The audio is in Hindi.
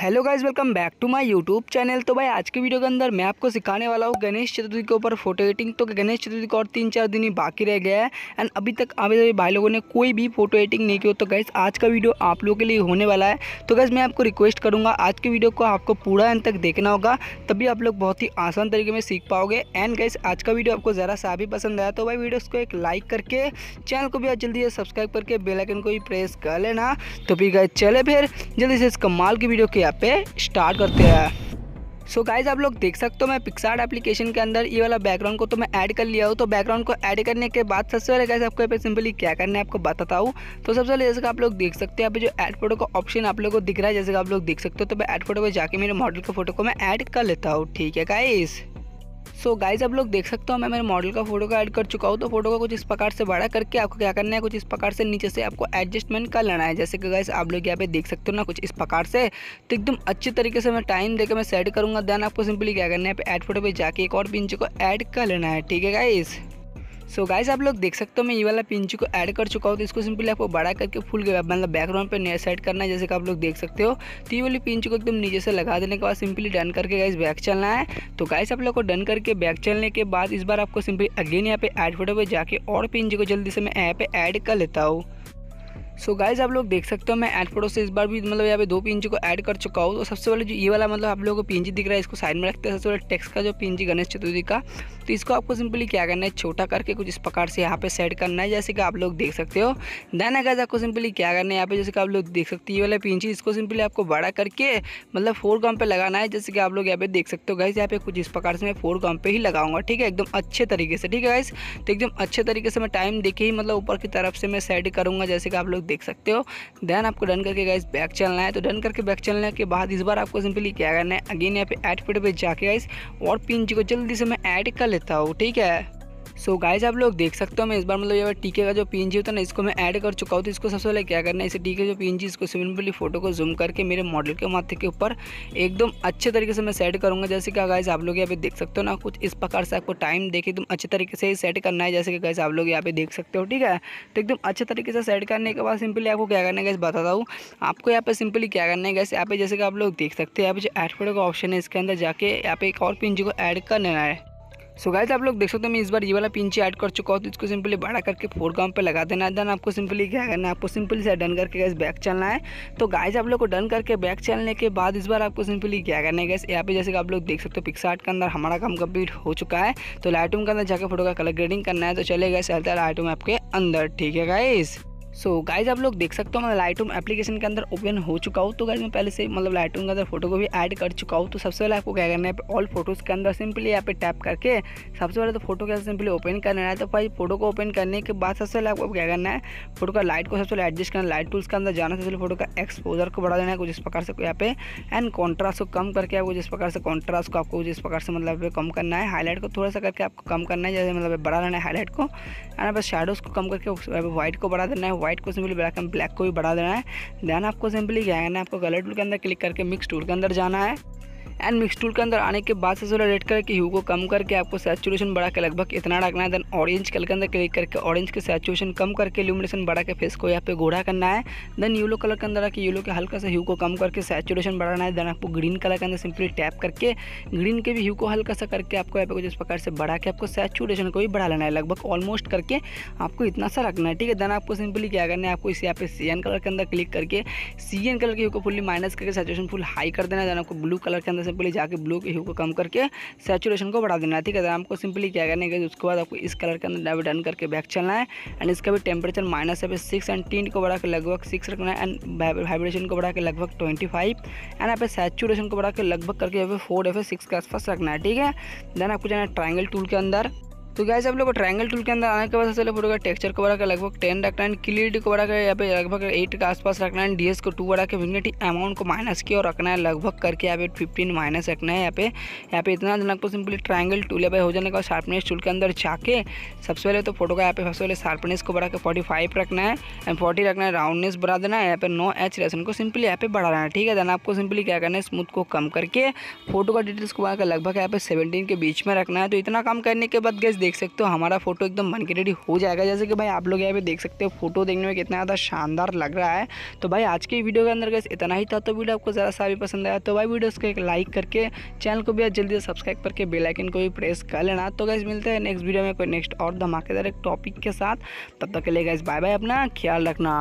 hello guys welcome back to my YouTube channel तो भाई आज के वीडियो के अंदर मैं आपको सिखाने वाला हूँ गणेश चतुर्थी के ऊपर फोटो एडिटिंग तो गणेश चतुर्थी का और तीन चार दिन ही बाकी रह गया है एंड अभी तक अभी भाई लोगों ने कोई भी फोटो एडिटिंग नहीं की हो तो गैस आज का वीडियो आप लोगों के लिए होने वाला है तो गैस मैं आपको रिक्वेस्ट करूँगा आज के वीडियो को आपको पूरा एंड तक देखना होगा तभी आप लोग बहुत ही आसान तरीके में सीख पाओगे एंड गैस आज का वीडियो आपको ज़रा सा भी पसंद आया तो भाई वीडियोज़ को एक लाइक करके चैनल को भी जल्दी से सब्सक्राइब करके बेलाइकन को भी प्रेस कर लेना तो फिर गए चले फिर जल्दी से इस कमाल की वीडियो के यहाँ पे स्टार्ट करते हैं सो so गाइज आप लोग देख सकते हो मैं पिक्सार्ट एप्लीकेशन के अंदर ये वाला बैकग्राउंड को तो मैं ऐड कर लिया हूँ तो बैकग्राउंड को ऐड करने के बाद सबसे पहले गाइज आपको यहाँ पे सिंपली क्या करना है आपको बताता हूँ तो सबसे पहले जैसे आप लोग देख सकते हो यहाँ पे जो एड फोटो का ऑप्शन आप लोग को दिख रहा है जैसे आप लोग देख सकते हो तो मैं ऐड फोटो पर जाकर मेरे मॉडल के फोटो को मैं ऐड कर लेता हूँ ठीक है गाइज़ सो so गाइज आप लोग देख सकते हो मैं मेरे मॉडल का फोटो का ऐड कर चुका हूँ तो फोटो को कुछ इस प्रकार से बड़ा करके आपको क्या करना है कुछ इस प्रकार से नीचे से आपको एडजस्टमेंट कर लेना है जैसे कि गाइज आप लोग यहाँ पे देख सकते हो ना कुछ इस प्रकार से तो एकदम अच्छे तरीके से मैं टाइम देकर मैं सेट करूँगा देन आपको सिंपली क्या करना है ऐड फोटो पर जाके एक और पिंच को ऐड कर लेना है ठीक है गाइज़ सो so गाइस आप लोग देख सकते हो मैं ये वाला पिंची को ऐड कर चुका हूँ तो इसको सिंपली आपको बड़ा करके फुल मतलब बैकग्राउंड पर नया सेट करना है जैसे कि आप लोग देख सकते हो तो ये वाली पिंची को एकदम नीचे से लगा देने के बाद सिंपली डन करके गाइस बैक चलना है तो गाइस आप लोग को डन करके बैक चलने के बाद इस बार आपको सिंपली अगेन यहाँ पे ऐड फोटो पर जाके और पिंची को जल्दी से मैं यहाँ पे ऐड कर लेता हूँ सो so गाइज आप लोग देख सकते हो मैं ऐड प्रोडो से इस बार भी मतलब यहाँ पे दो पिंजी को ऐड कर चुका हूँ तो सबसे पहले जो ये वाला मतलब आप लोगों को पिंजी दिख रहा है इसको साइड में रखते हैं सबसे पहले टेक्स का जो पिंजी गणेश चतुर्थी का तो इसको आपको सिंपली क्या करना है छोटा करके कुछ इस प्रकार से यहाँ पे सेट करना है जैसे कि आप लोग देख सकते हो देन गाइज आपको सिंपली क्या करना है यहाँ पे जैसे कि आप लोग देख सकते हो ये वाला पी इसको सिंपली आपको बड़ा करके मतलब फोर कॉम पे लगाना है जैसे कि आप लोग यहाँ पे देख सकते हो गाइज यहाँ पे कुछ इस प्रकार से मैं फोर कॉम पे ही लगाऊंगा ठीक है एकदम अच्छे तरीके से ठीक है गाइज तो एकदम अच्छे तरीके से मैं टाइम देखे ही मतलब ऊपर की तरफ से मैं सेट करूँगा जैसे कि आप लोग देख सकते हो देन आपको डन करके गाइस बैक चलना है तो डन करके बैक चलने के बाद इस बार आपको सिंपली क्या करना है अगेन यहाँ पे एड पेड पर जाके गाइस और पिन जी को जल्दी से मैं ऐड कर लेता हूँ ठीक है सो so गाइज आप लोग देख सकते हो मैं इस बार मतलब ये बार टीके का जो पीएनजी होता है ना इसको मैं ऐड कर चुका हूँ तो इसको सबसे पहले क्या करना है इसे टीके जो पीएनजी इसको सिंपली फोटो को जूम करके मेरे मॉडल के माथे के ऊपर एकदम अच्छे तरीके से मैं सेट करूँगा जैसे कि गाइज आप लोग यहाँ पे देख सकते हो ना कुछ इस प्रकार से आपको टाइम देखे एकदम अच्छे तरीके से सेट करना है जैसे कि गाइज आप लोग यहाँ पे देख सकते हो ठीक है तो एकदम अच्छे तरीके से सेट करने के बाद सिंपली आपको क्या करना है गैस बताता हूँ आपको यहाँ पे सिंपली क्या करना है गैस यहाँ पे जैसे कि आप लोग देख सकते हैं यहाँ पे जो एड फोटो का ऑप्शन है इसके अंदर जाके यहाँ पे एक और पिंजी को ऐड करना है सो गाइस आप लोग देख सकते हो मैं इस बार ये वाला पिंची ऐड कर चुका हूँ तो इसको सिंपली बड़ा करके फोर काम पर लगा देना है देन आपको सिंपली क्या करना है आपको सिंपली से डन करके गैस बैक चलना है तो गाइस आप लोग को डन करके बैक चलने के बाद इस बार आपको सिंपली क्या करना है गैस यहाँ पे जैसे कि आप लोग देख सकते हो पिक्सा के अंदर हमारा काम कंप्लीट हो चुका है तो लाइटूम के अंदर जाकर फोटो का कलर ग्रेडिंग करना है तो चले गए चलता है लाइटूम आपके अंदर ठीक है गाइज़ सो so, गाइज आप लोग देख सकते हो मैं लाइट रूम एप्लीकेशन के अंदर ओपन हो चुका हूँ तो गाइज मैं पहले से मतलब लाइट रूम के अंदर फोटो को भी ऐड कर चुका हूँ तो सबसे पहले आपको क्या करना है ऑल फोटोज़ के अंदर सिंपली यहाँ पे टैप करके सबसे पहले तो फोटो के अंदर सिंपली ओपन करना है तो भाई फोटो को ओपन करने के बाद सबसे पहले आपको क्या करना है फोटो का लाइट को सबसे पहले एडजस्ट करना लाइट टूल्स के अंदर जाना सबसे पहले फोटो का एक्सपोजर को बढ़ा देना है कुछ इस प्रकार से यहाँ पे एंड कॉन्ट्रास्ट को कम करके आपको जिस प्रकार से कॉन्ट्रास्ट को आपको जिस प्रकार से मतलब कम करना है हाईलाइट को थोड़ा सा करके आपको कम करना है जैसे मतलब बढ़ा लेना है हाईलाइट को एंड बस शेडोज़ को कम करके व्हाइट को बढ़ा देना है व्हाइट को सिंपली ब्लैक ब्लैक को भी बढ़ा देना है देन आपको सिंपली क्या है ना आपको कलर टूल के अंदर क्लिक करके मिक्स टूल के अंदर जाना है एंड मिक्स टूल के अंदर आने के बाद से रेड कलर की ह्यू को कम करके आपको सैचुरेशन बढ़ा के लगभग इतना रखना है देन ऑरेंज कलर के अंदर क्लिक करके ऑरेंज के सैचुरेशन कम करके ल्यूमिनेशन बढ़ा के फेस को यहाँ पे गोढ़ा करना है देन येलो कलर के अंदर आके येलो के हल्का सा ह्यू को कम करके सैचुरेशन बढ़ाना है देन आपको ग्रीन कलर के अंदर सिंपली टैप करके ग्रीन के भी ह्यू को हल्का सा करके आपको यहाँ पे कुछ इस प्रकार से बढ़ा के आपको सैचुरेशन को भी बढ़ा लेना है लगभग ऑलमोस्ट करके आपको इतना सा रखना है ठीक है देन आपको सिंपली क्या करना है आपको इस यहाँ पे सी कलर के अंदर क्लिक करके सी कलर के ह्यू को फुल्ली माइनस करके सैचुरेशन फुल हाई कर देना है देन आपको ब्लू कलर के अंदर सिंपली जाके ब्लू के ह्यू को कम करके सेचुरेशन को बढ़ा देना है ठीक है तो आपको सिंपली क्या करने के उसके बाद आपको इस कलर के अंदर डन करके बैक चलना है एंड इसका भी टेम्परेचर माइनस है सिक्स एंड टीन को बढ़ा के लगभग सिक्स रखना है एंड वाइब्रेशन को बढ़ा के लगभग ट्वेंटी फाइव एंड आप सेचुरेशन को बढ़ा के लगभग करके फोर एफ फिर सिक्स के आसपास रखना है ठीक है देन आपको जाना है ट्राइंगल टूल के अंदर तो क्या आप लोग को ट्रायंगल टूल के अंदर आने के बाद सबसे पहले फोटो का टेक्चर को बढ़ाकर लगभग टेन रखना है क्लियरिटी को बढ़ाकर यहाँ पे लगभग एट के आसपास रखना है डीएस को टू बढ़ा के विग्नेटी अमाउंट को माइनस किया और रखना है लगभग करके यहाँ पे फिफ्टीन माइनस रखना है यहाँ पे यहाँ पे इतना देना आपको सिंपली ट्राइंगल टूल है हो जाने के बाद शार्पनेस टूल के अंदर जाके सबसे पहले तो फोटो का यहाँ पे सबसे पहले शार्पनेस को बढ़ा के फोर्टी फाइव रखना है एंड फोर्टी रखना है राउंडनेस बढ़ा देना है यहाँ पे नो एच रेसन को सिंपली यहाँ पे बढ़ाना है ठीक है देना आपको सिंपली क्या करना है स्मूथ को कम करके फोटो का डिटेल्स को बढ़ाकर लगभग यहाँ पे सेवेंटीन के बीच में रखना है तो इतना काम करने के बाद गैस देख सकते हो हमारा फोटो एकदम बन के रेडी हो जाएगा जैसे कि भाई आप लोग यहाँ पे देख सकते हो फोटो देखने में कितना ज़्यादा शानदार लग रहा है तो भाई आज के वीडियो के अंदर गैस इतना ही था तो वीडियो आपको ज़रा सा भी पसंद आया तो भाई वीडियोज़ को एक लाइक करके चैनल को भी जल्दी से सब्सक्राइब करके बेलाइकन को भी प्रेस कर लेना तो गैस मिलते हैं नेक्स्ट वीडियो में कोई नेक्स्ट और धमाकेदार एक टॉपिक के साथ तब तक के लिए गैस बाय बाय अपना ख्याल रखना